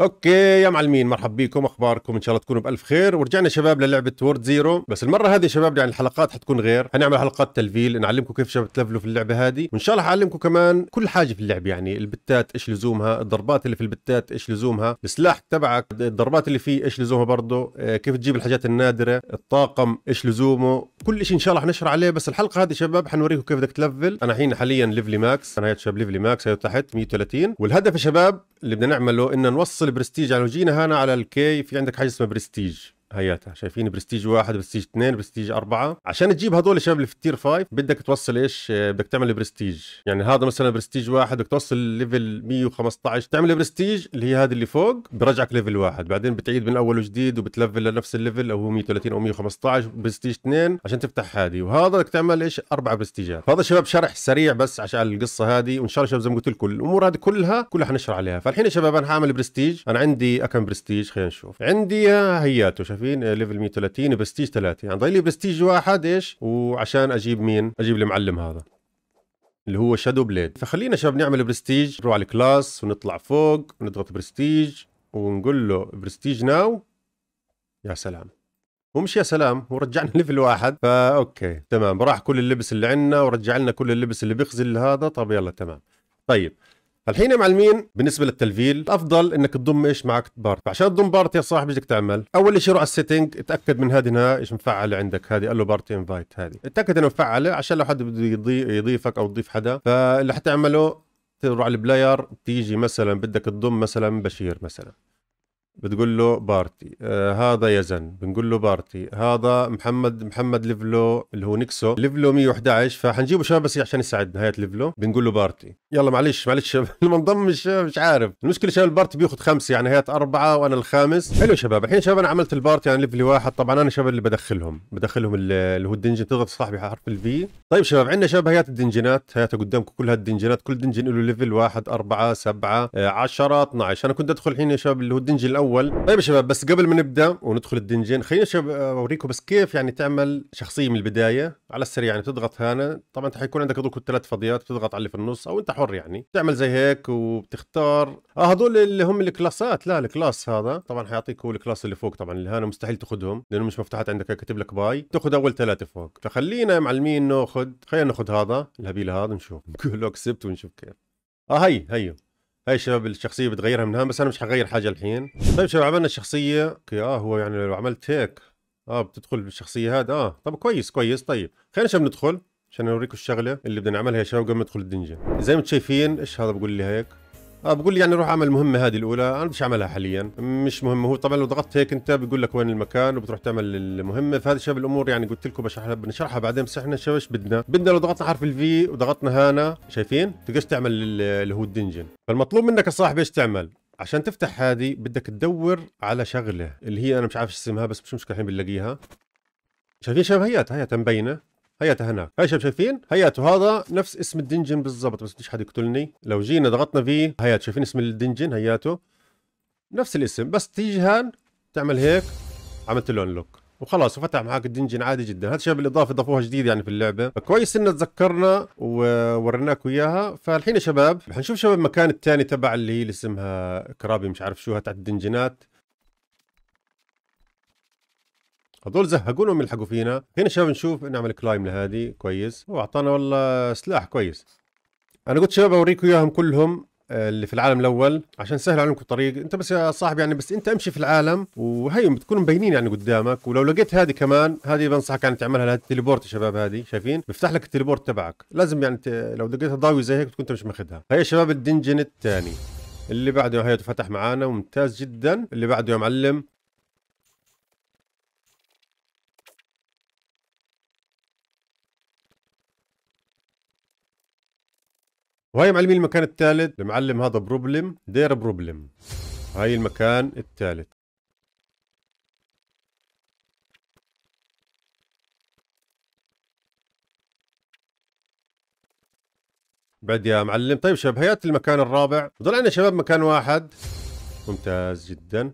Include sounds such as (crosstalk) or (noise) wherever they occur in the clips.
اوكي يا معلمين مرحبا بكم اخباركم ان شاء الله تكونوا بالف خير ورجعنا شباب للعبه وورد زيرو بس المره هذه شباب يعني الحلقات حتكون غير حنعمل حلقات تلفيل نعلمكم كيف شباب تلفلوا في اللعبه هذه وان شاء الله حعلمكم كمان كل حاجه في اللعبه يعني البتات ايش لزومها الضربات اللي في البتات ايش لزومها السلاح تبعك الضربات اللي فيه ايش لزومها برضه آه، كيف تجيب الحاجات النادره الطاقم ايش لزومه كل شيء ان شاء الله حنشرح عليه بس الحلقه هذه شباب حنوريكم كيف بدك تلفل انا الحين حاليا ليفلي ماكس انا هيك شباب ليفلي ماكس هي تحت 130 والهدف يا شباب اللي بدنا نعمله ان نوصل البرستيج يعني لو جينا هنا على الكي في عندك حاجه اسمها برستيج هياتها شايفين برستيج واحد برستيج اثنين برستيج اربعه عشان تجيب هذول الشباب اللي في التير فايف بدك توصل ايش آه، بدك تعمل برستيج يعني هذا مثلا برستيج واحد بدك توصل ليفل 115 تعمل برستيج اللي هي هذه اللي فوق برجعك ليفل واحد بعدين بتعيد من اول وجديد وبتلفل لنفس الليفل او هو 130 او 115 برستيج اثنين عشان تفتح هذه وهذا بدك تعمل ايش اربع برستيجات فهذا شباب شرح سريع بس عشان القصه هذه وان شاء الله شباب زي ما قلت لكم الامور هذه كلها كلها حنشرح عليها فالحين يا شباب انا حاعمل برستيج انا عندي كم برستيج خلينا نشوف عندي هياته شايفين عارفين ليفل 130 برستيج 3 يعني ضايل لي برستيج واحد ايش وعشان اجيب مين اجيب المعلم هذا اللي هو شادو بليد فخلينا شباب نعمل برستيج نروح على الكلاس ونطلع فوق ونضغط برستيج ونقول له برستيج ناو يا سلام ومش يا سلام ورجعنا ليفل (laughs) واحد فا اوكي تمام راح كل اللبس اللي عندنا ورجع لنا كل اللبس اللي بيخزي هذا طب يلا تمام طيب الحين يا معلمين بالنسبه للتلفيل الافضل انك تضم ايش معك بارت عشان تضم بارت يا صاحبي بدك تعمل اول شيء روح على السيتنج اتاكد من هذه انها ايش مفعله عندك هذه قال له بارت انفايت هذه اتاكد انها مفعله عشان لو حد بده يضي... يضيفك او تضيف حدا فاللي حتعمله تروح على البلاير تيجي مثلا بدك تضم مثلا بشير مثلا بتقول له بارتي آه هذا يزن بنقول له بارتي هذا محمد محمد ليفلو اللي هو نكسو ليفلو 111 فحنجيبه شباب بس عشان يساعد نهايه ليفلو بنقول له بارتي يلا معلش معلش (laughs) المنضم مش مش عارف المشكله شباب البارتي بياخذ خمسه يعني نهايه اربعه وانا الخامس حلو شباب الحين شباب انا عملت البارتي يعني ليفلي واحد طبعا انا شباب اللي بدخلهم بدخلهم اللي هو الدنجن تضغط صاحبي حرف الفي طيب شباب عندنا شباب هيات الدنجنات هيات قدامكم كل هالدنجنات كل دنجن له ليفل واحد أربعة سبعة 10 آه، 12 انا كنت ادخل الحين يا شباب اللي هو الدنجن الاول الاول طيب يا شباب بس قبل ما نبدا وندخل الدنجن خلينا شباب اوريكم بس كيف يعني تعمل شخصيه من البدايه على السريع يعني بتضغط هنا طبعا انت حيكون عندك هذول الثلاث فضيات بتضغط على اللي في النص او انت حر يعني بتعمل زي هيك وبتختار اه هذول اللي هم الكلاسات لا الكلاس هذا طبعا حيعطيك هو الكلاس اللي فوق طبعا اللي هنا مستحيل تاخذهم لانه مش مفتوحات عندك كاتب لك باي تاخذ اول ثلاثه فوق فخلينا يا معلمين ناخذ خلينا ناخذ هذا الهبيل هذا نشوف (laughs) نقول اكسبت ونشوف كيف اه هي هيو هاي الشباب الشخصيه بتغيرها من هان بس انا مش حغير حاجه الحين طيب شباب عملنا الشخصيه اوكي اه هو يعني لو عملت هيك اه بتدخل بالشخصيه هذا اه طب كويس كويس طيب خلينا شباب ندخل عشان اوريكم الشغله اللي بدنا نعملها يا شباب قبل ما ندخل الدنجن زي ما انتم شايفين ايش هذا بقول لي هيك آه بقول لي يعني روح اعمل المهمه هذه الاولى انا مش عملها حاليا مش مهمه هو طبعا لو ضغطت هيك انت بيقول لك وين المكان وبتروح تعمل المهمه فهذه شباب الامور يعني قلت لكم بشرحها بنشرحها بعدين بس احنا شباب ايش بدنا بدنا لو ضغطنا حرف الفي وضغطنا هنا شايفين تقدر تعمل اللي هو الدنجن فالمطلوب منك يا صاحبي ايش تعمل عشان تفتح هذه بدك تدور على شغله اللي هي انا مش عارف اسمها بس مش مشكله الحين بنلاقيها شايفين شباب هيات هيات مبينه هياته هناك هاي شباب شايفين هياته هذا نفس اسم الدنجن بالضبط بس مش حد يقتلني لو جينا ضغطنا فيه هيات شايفين اسم الدنجن هياته نفس الاسم بس تيجي هان تعمل هيك عملت له انلوك وخلاص وفتح معك الدنجن عادي جدا هذا شباب الاضافه اضافوها جديد يعني في اللعبه فكويس انه تذكرنا ووريناكم اياها فالحين يا شباب حنشوف شباب المكان الثاني تبع اللي هي اللي اسمها كرابي مش عارف شو تاعت الدنجنات هذول زهقونا من يلحقوا فينا هنا شباب نشوف نعمل كلايم لهذه كويس واعطانا والله سلاح كويس انا قلت شباب اوريكم اياهم كلهم آه، اللي في العالم الاول عشان سهل عليكم الطريق انت بس يا صاحبي يعني بس انت امشي في العالم وهي بتكون مبينين يعني قدامك ولو لقيت هذه كمان هذه بنصحك يعني تعملها لها التليبورت يا شباب هذه شايفين بيفتح لك التليبورت تبعك لازم يعني لو لقيتها ضاويه زي هيك تكون انت مش ماخذها هي يا شباب الدنجن الثاني اللي بعده هي فتح معانا ممتاز جدا اللي بعده يا معلم وهي معلمين المكان الثالث المعلم هذا بروبلم دير بروبلم هاي المكان الثالث بعد يا معلم طيب شباب هيات المكان الرابع ضل عندنا شباب مكان واحد ممتاز جدا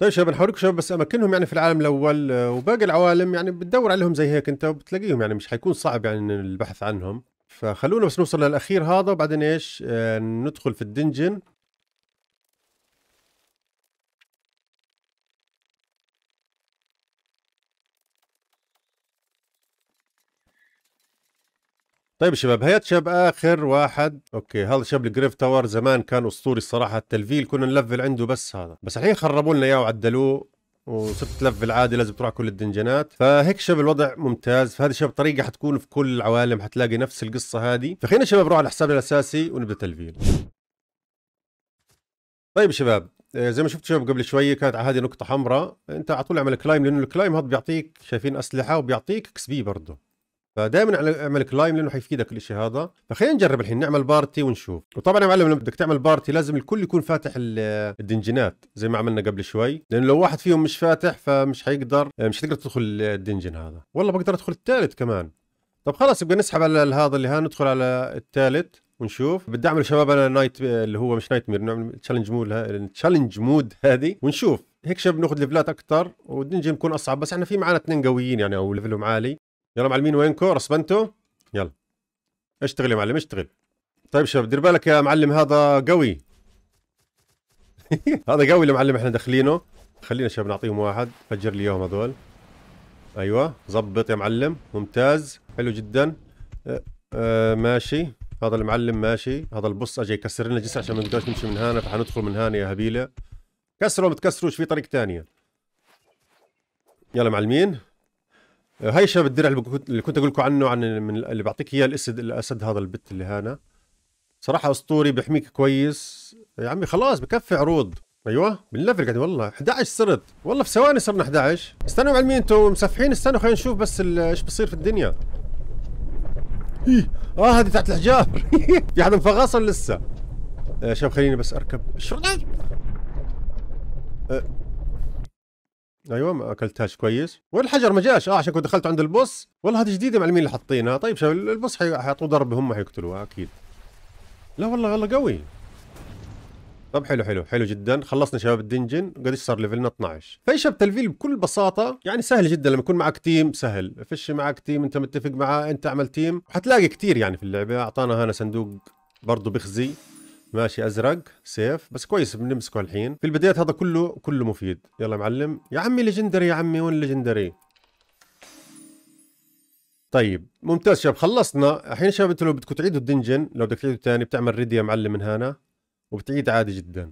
طيب شباب نحاول شباب بس اماكنهم يعني في العالم الاول آه، وباقي العوالم يعني بتدور عليهم زي هيك انت وبتلاقيهم يعني مش حيكون صعب يعني البحث عنهم فخلونا بس نوصل للاخير هذا وبعدين ايش آه ندخل في الدنجن طيب شباب هيا شاب اخر واحد اوكي هذا شاب الجريف تاور زمان كان اسطوري الصراحه التلفيل كنا نلفل عنده بس هذا بس الحين خربوا لنا اياه وعدلوه وصرت تلفل عادي لازم تروح كل الدنجنات فهيك شباب الوضع ممتاز فهذا شباب طريقه حتكون في كل العوالم حتلاقي نفس القصه هذه فخلينا شباب نروح على حسابنا الاساسي ونبدا تلفيل طيب شباب آه، زي ما شفت شباب قبل شويه كانت على هذه نقطه حمراء انت على طول اعمل كلايم لانه الكلايم هذا بيعطيك شايفين اسلحه وبيعطيك اكس بي برضه فدائما اعمل كلايم لانه حيفيدك الشيء هذا فخلينا نجرب الحين نعمل بارتي ونشوف وطبعا يا معلم لما بدك تعمل بارتي لازم الكل يكون فاتح الدنجنات زي ما عملنا قبل شوي لانه لو واحد فيهم مش فاتح فمش حيقدر مش حتقدر تدخل الدنجن هذا والله بقدر ادخل الثالث كمان طب خلاص يبقى نسحب على هذا اللي ها ندخل على الثالث ونشوف بدي اعمل شباب انا نايت اللي هو مش نايت مير نعمل تشالنج مود تشالنج مود هذه ونشوف هيك شباب بناخذ ليفلات اكثر والدنجن بكون اصعب بس احنا في معانا اثنين قويين يعني او ليفلهم عالي يلا معلمين وينكم رسبنتوا يلا اشتغل يا معلم اشتغل طيب شباب دير بالك يا معلم هذا قوي (laughs) هذا قوي المعلم احنا داخلينه خلينا شباب نعطيهم واحد فجر لي اياهم هذول ايوه زبط يا معلم ممتاز حلو جدا اه اه ماشي هذا المعلم ماشي هذا البص اجى يكسر لنا جسر عشان ما نقدرش نمشي من هنا فحندخل من هنا يا هبيله كسروا ما تكسروش في طريق ثانيه يلا معلمين هاي شباب الدرع اللي كنت اقول لكم عنه عن اللي بعطيك اياه الاسد الاسد هذا البت اللي هانا صراحه اسطوري بيحميك كويس يا عمي خلاص بكفي عروض ايوه بالليفل قاعد والله 11 صرت والله في ثواني صرنا 11 استنوا معلمين انتم مسفحين استنوا خلينا نشوف بس ايش بصير في الدنيا إيه، اه هذه تحت الحجار (laughs) في حدا مفغصن لسه آه شباب خليني بس اركب شو آه ايوه ما اكلتهاش كويس والحجر ما جاش اه عشان كنت دخلت عند البوس والله هذه جديده مع مين اللي حاطينها طيب شباب البوس حيعطوا ضرب هم حيقتلوها اكيد لا والله والله قوي طب حلو حلو حلو جدا خلصنا شباب الدنجن قديش صار ليفلنا 12 فايش التلفيل بكل بساطه يعني سهل جدا لما يكون معك تيم سهل فش معك تيم انت متفق معاه انت عمل تيم حتلاقي كثير يعني في اللعبه اعطانا هنا صندوق برضه بخزي ماشي ازرق سيف بس كويس بنمسكه الحين في البدايات هذا كله كله مفيد يلا معلم يا عمي ليجندري يا عمي وين ليجندري طيب ممتاز شباب خلصنا الحين شباب انتوا لو بدكم تعيدوا الدنجن لو بدك تعيدوا ثاني بتعمل ريدي يا معلم من هنا وبتعيد عادي جدا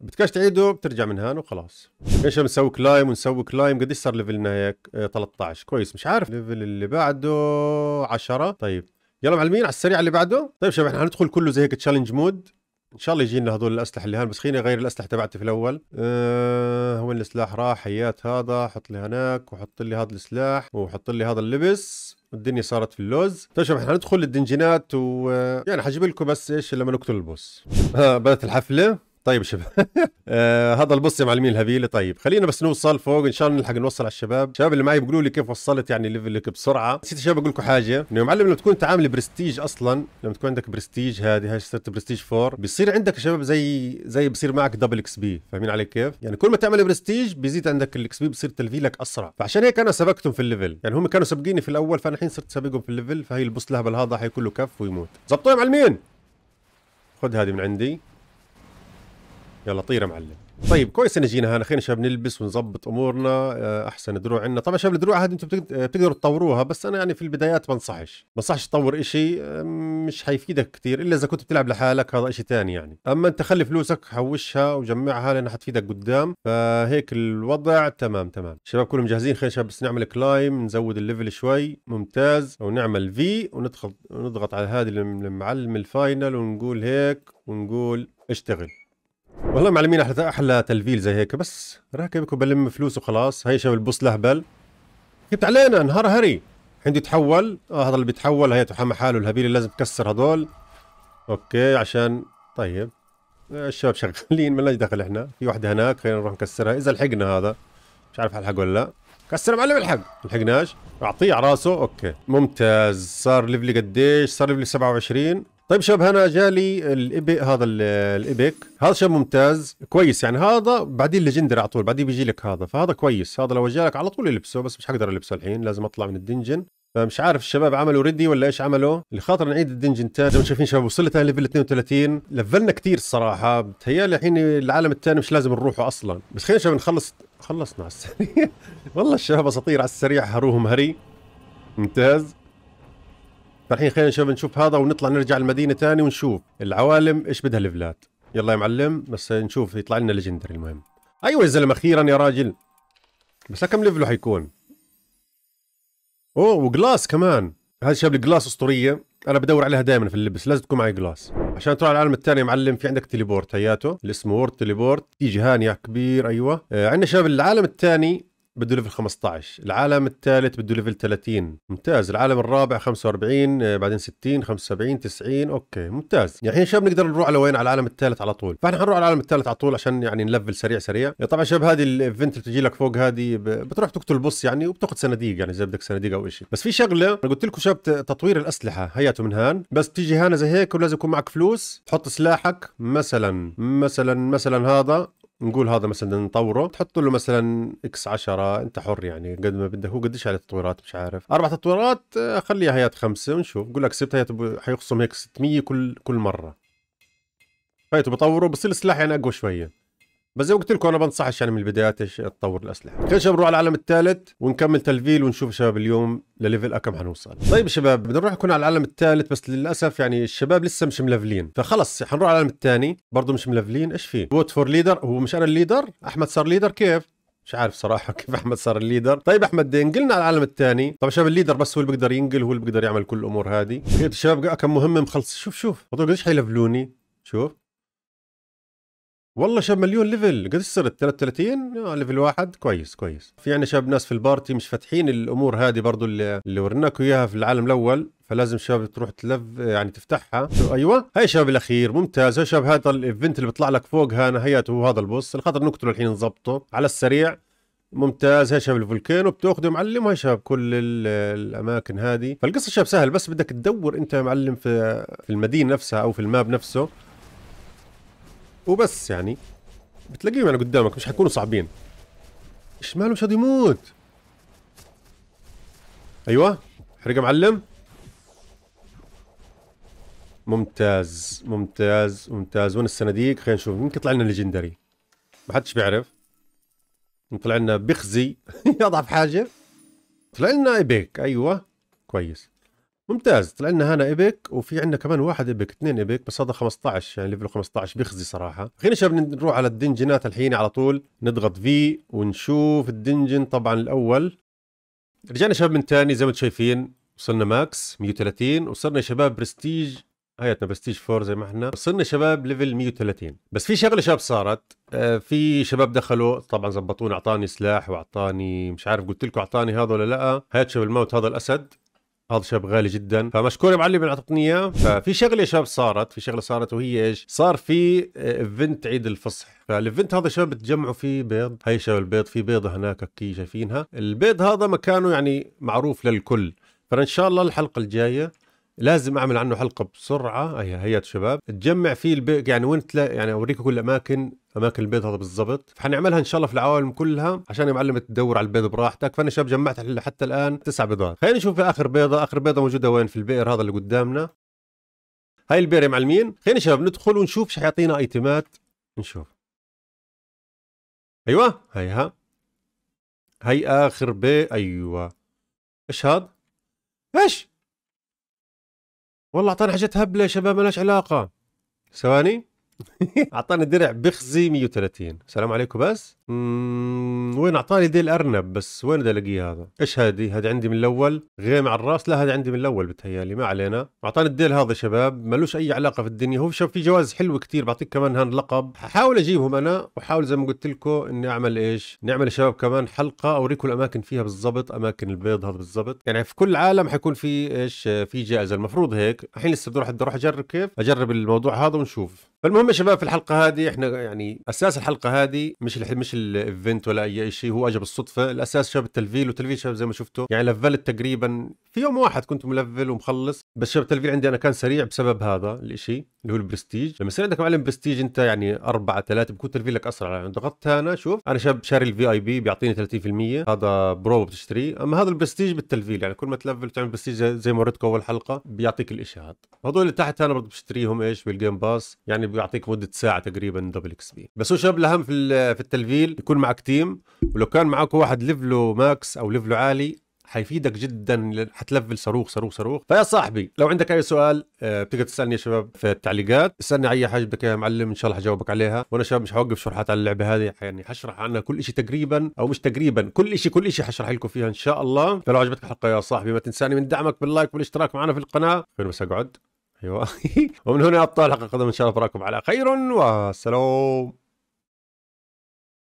بدكش تعيده بترجع من هان وخلاص ايش بنسوي كلايم ونسوي كلايم قديش صار ليفلنا هيك اه 13 كويس مش عارف ليفل اللي بعده 10 طيب يلا معلمين على السريع اللي بعده طيب شباب احنا هندخل كله زي هيك تشالنج مود ان شاء الله يجي لنا هذول الاسلحه اللي هان بس خليني اغير الاسلحه تبعتي في الاول أه وين السلاح راح حيات هذا حط لي هناك وحط لي هذا السلاح وحط لي هذا اللبس الدنيا صارت في اللوز طيب شباب احنا ندخل للدنجنات و يعني حجيب لكم بس ايش لما نقتل البوس (laughs) ها آه، بدات الحفله طيب شباب (laughs) آه هذا البص يا معلمين الهبيله طيب خلينا بس نوصل فوق ان شاء الله نلحق نوصل على الشباب الشباب اللي معي بيقولوا لي كيف وصلت يعني ليفلك بسرعه نسيت الشباب اقول لكم حاجه انه يا معلم لما تكون انت عامل برستيج اصلا لما تكون عندك برستيج هذه هاي صرت برستيج 4 بيصير عندك شباب زي زي بصير معك دبل اكس بي فاهمين علي كيف يعني كل ما تعمل برستيج بيزيد عندك الاكس بي بصير تلفيلك اسرع فعشان هيك انا سبقتهم في الليفل يعني هم كانوا سابقيني في الاول فانا الحين صرت سابقهم في الليفل فهي البص لهبل هذا حيكون له كف ويموت زبطوا يا معلمين خذ هذه من عندي يلا طير معلم طيب كويس ان جينا هنا خلينا شباب نلبس ونظبط امورنا آه، احسن دروع عندنا طبعا شباب الدروع هذه انتم آه، بتقدروا تطوروها بس انا يعني في البدايات بنصحش بنصحش تطور إشي آه، مش حيفيدك كثير الا اذا كنت بتلعب لحالك هذا إشي ثاني يعني اما انت خلي فلوسك حوشها وجمعها لانها حتفيدك قدام فهيك الوضع تمام تمام شباب كلهم جاهزين خلينا شباب بس نعمل كلايم نزود الليفل شوي ممتاز ونعمل في وندخل ونضغط على هذه المعلم الفاينل ونقول هيك ونقول اشتغل والله معلمين احلى احلى تلفيل زي هيك بس راكبك وبلم فلوس وخلاص هي شباب البوس لهبل جبت علينا نهار هري عندي تحول آه هذا اللي بيتحول هي حمى حاله الهبيل اللي لازم تكسر هذول اوكي عشان طيب آه، الشباب شغالين مالناش دخل احنا في واحدة هناك خلينا نروح نكسرها اذا لحقنا هذا مش عارف الحق ولا لا كسر معلم الحق لحقناش اعطيه على راسه اوكي ممتاز صار ليفلي قديش صار ليفلي 27 طيب شباب هنا جالي الابيك هذا الابيك هذا شيء ممتاز كويس يعني هذا بعدين ليجندري على طول بعدين بيجي لك هذا فهذا كويس هذا لو جالك على طول يلبسه بس مش حقدر البسه الحين لازم اطلع من الدنجن فمش عارف الشباب عملوا ريدي ولا ايش عملوا خاطر نعيد الدنجن تاني زي ما شايفين شباب وصلت ليفل 32 لفلنا كثير الصراحه بتهيالي الحين العالم الثاني مش لازم نروحه اصلا بس خلينا شباب نخلص خلصنا على السريع (laughs) والله الشباب اساطير على السريع هروهم هري ممتاز فالحين خلينا نشوف نشوف هذا ونطلع نرجع المدينه ثاني ونشوف العوالم ايش بدها ليفلات يلا يا معلم بس نشوف يطلع لنا ليجندري المهم ايوه يا زلمه اخيرا يا راجل بس كم ليفله حيكون اوه وجلاس كمان هذا الشاب الجلاس اسطوريه انا بدور عليها دائما في اللبس لازم تكون معي جلاس عشان تروح على العالم الثاني يا معلم في عندك تليبورت هياته اللي اسمه وورد تليبورت تيجي هاني يا كبير ايوه آه عندنا شباب العالم الثاني بده ليفل 15 العالم الثالث بده ليفل 30 ممتاز العالم الرابع 45 آه، بعدين 60 75 90 اوكي ممتاز يعني الحين شباب نقدر نروح على وين على العالم الثالث على طول فاحنا حنروح على العالم الثالث على طول عشان يعني نلفل سريع سريع يعني طبعا شباب هذه الايفنت اللي بتجي لك فوق هذه بتروح تقتل بص يعني وبتاخذ صناديق يعني اذا بدك صناديق او شيء بس في شغله انا قلت لكم شباب تطوير الاسلحه هياته من هان بس بتيجي هان زي هيك ولازم يكون معك فلوس تحط سلاحك مثلا مثلا مثلا هذا نقول هذا مثلا نطوره تحط له مثلا اكس 10 انت حر يعني قد ما بدك هو قديش عليه تطويرات مش عارف اربع تطويرات آه، خليها هيات خمسه ونشوف بقول لك سبت هيات حيخصم هيك 600 كل كل مره فايته بطوره بصير السلاح يعني اقوى شويه بس زي ما قلت لكم انا بنصحش يعني من البدايات تطور الاسلحه خلينا شباب نروح على العالم الثالث ونكمل تلفيل ونشوف شباب اليوم لليفل كم حنوصل طيب شباب بدنا نروح نكون على العالم الثالث بس للاسف يعني الشباب لسه مش ملفلين فخلص حنروح على العالم الثاني برضه مش ملفلين ايش فيه فوت فور ليدر هو مش انا الليدر احمد صار ليدر كيف مش عارف صراحة (laughs) كيف أحمد صار الليدر طيب أحمد انقلنا على العالم الثاني طبعا شباب الليدر بس هو اللي بيقدر ينقل هو اللي بيقدر يعمل كل الأمور هذه الشباب طيب كم مهمة مخلص شوف شوف قديش حيلفلوني شوف والله شاب مليون ليفل قد ايش صرت 33 آه ليفل واحد كويس كويس في عندنا يعني شباب ناس في البارتي مش فاتحين الامور هذه برضو اللي, اللي ورناكم اياها في العالم الاول فلازم شباب تروح تلف آه، يعني تفتحها ايوه هاي شباب الاخير ممتاز هاي شباب هذا الايفنت اللي بيطلع لك فوق هانا هيات هو هذا البوس الخطر نقتله الحين نظبطه على السريع ممتاز هاي شباب الفولكانو بتاخذه معلم هاي شباب كل الاماكن هذه فالقصه شباب سهل بس بدك تدور انت يا معلم في في المدينه نفسها او في الماب نفسه وبس يعني بتلاقيهم يعني قدامك مش حيكونوا صعبين ايش ماله مش يموت ايوه حرق معلم ممتاز ممتاز ممتاز وين الصناديق خلينا نشوف يمكن طلع لنا ليجندري ما حدش بيعرف طلع لنا بخزي (laughs) اضعف حاجه طلع لنا ايبيك ايوه كويس ممتاز طلع لنا هنا ايبك وفي عندنا كمان واحد ايبك اثنين ايبك بس هذا 15 يعني ليفل 15 بيخزي صراحه خلينا شباب نروح على الدنجنات الحين على طول نضغط في ونشوف الدنجن طبعا الاول رجعنا شباب من ثاني زي ما انتم شايفين وصلنا ماكس 130 وصرنا شباب برستيج هياتنا برستيج 4 زي ما احنا وصلنا شباب ليفل 130 بس في شغله شباب صارت آه، في شباب دخلوا طبعا زبطوني اعطاني سلاح واعطاني مش عارف قلت لكم اعطاني هذا ولا لا هات شباب الموت هذا الاسد هذا شاب غالي جدا فمشكور يا معلم اللي اعطتني اياه ففي شغله يا شباب صارت في شغله صارت وهي ايش صار في ايفنت آه، عيد الفصح فالايفنت هذا شباب بتجمعوا فيه بيض هاي شباب البيض في بيضه هناك كي شايفينها البيض هذا مكانه يعني معروف للكل فان شاء الله الحلقه الجايه لازم اعمل عنه حلقه بسرعه هي هيات شباب تجمع فيه البيض يعني وين يعني اوريكم كل الاماكن اماكن البيض هذا بالضبط فحنعملها ان شاء الله في العوالم كلها عشان يا معلم تدور على البيض براحتك فانا شباب جمعت حتى الان تسع بيضات خلينا نشوف اخر بيضه اخر بيضه موجوده وين في البئر هذا اللي قدامنا هاي البئر يا معلمين خلينا شباب ندخل ونشوف شو حيعطينا ايتمات نشوف ايوه هيها هي اخر بي ايوه ايش هاد ايش والله اعطانا حاجات هبله يا شباب مالهاش علاقه ثواني (laughs) اعطاني درع بخزي 130 سلام عليكم بس مم... وين اعطاني ديل ارنب بس وين بدي الاقيه هذا ايش هذه هذه عندي من الاول غيم على الراس لا هذه عندي من الاول بتهيالي ما علينا اعطاني الديل هذا شباب ملوش اي علاقه في الدنيا هو شوف في جوائز حلوه كثير بعطيك كمان هان لقب حاول اجيبهم انا وحاول زي ما قلت لكم اني اعمل ايش نعمل يا شباب كمان حلقه اوريكم الاماكن فيها بالضبط اماكن البيض هذا بالضبط يعني في كل العالم حيكون في ايش في جائزه المفروض هيك الحين لسه بدي اروح بدي اروح اجرب كيف اجرب الموضوع هذا ونشوف فالمهم يا شباب في الحلقه هذه احنا يعني اساس الحلقه هذه مش ال مش الايفنت ولا اي شيء هو اجى بالصدفه الاساس شباب التلفيل وتلفيل شباب زي ما شفتوا يعني لفلت تقريبا في يوم واحد كنت ملفل ومخلص بس شباب التلفيل عندي انا كان سريع بسبب هذا الشيء اللي هو البرستيج لما يصير عندك معلم برستيج انت يعني أربعة ثلاثة بكون تلفيل لك اسرع يعني ضغطتها انا شوف انا شاب شاري الفي اي بي بيعطيني 30% هذا برو بتشتريه اما هذا البرستيج بالتلفيل يعني كل ما تلفل تعمل برستيج زي ما وريتكم اول حلقه بيعطيك الاشي هذا هذول اللي تحت انا برضه بشتريهم ايش بالجيم باس يعني بيعطيك مده ساعه تقريبا دبل اكس بي بس هو شاب الاهم في في التلفيل يكون معك تيم ولو كان معك واحد ليفله ماكس او ليفله عالي حيفيدك جدا حتلفل صاروخ صاروخ صاروخ فيا صاحبي لو عندك اي سؤال آه، بتقدر تسالني يا شباب في التعليقات اسالني اي حاجه بدك اياها يا معلم ان شاء الله حجاوبك عليها وانا شباب مش حوقف شروحات على اللعبه هذه يعني حشرح عنها كل شيء تقريبا او مش تقريبا كل شيء كل شيء حشرح لكم فيها ان شاء الله فلو عجبتك الحلقه يا صاحبي ما تنساني من دعمك باللايك والاشتراك معنا في القناه فين بس اقعد ايوه (laughs) ومن هنا ابطال حق قدم ان شاء الله براكم على خير والسلام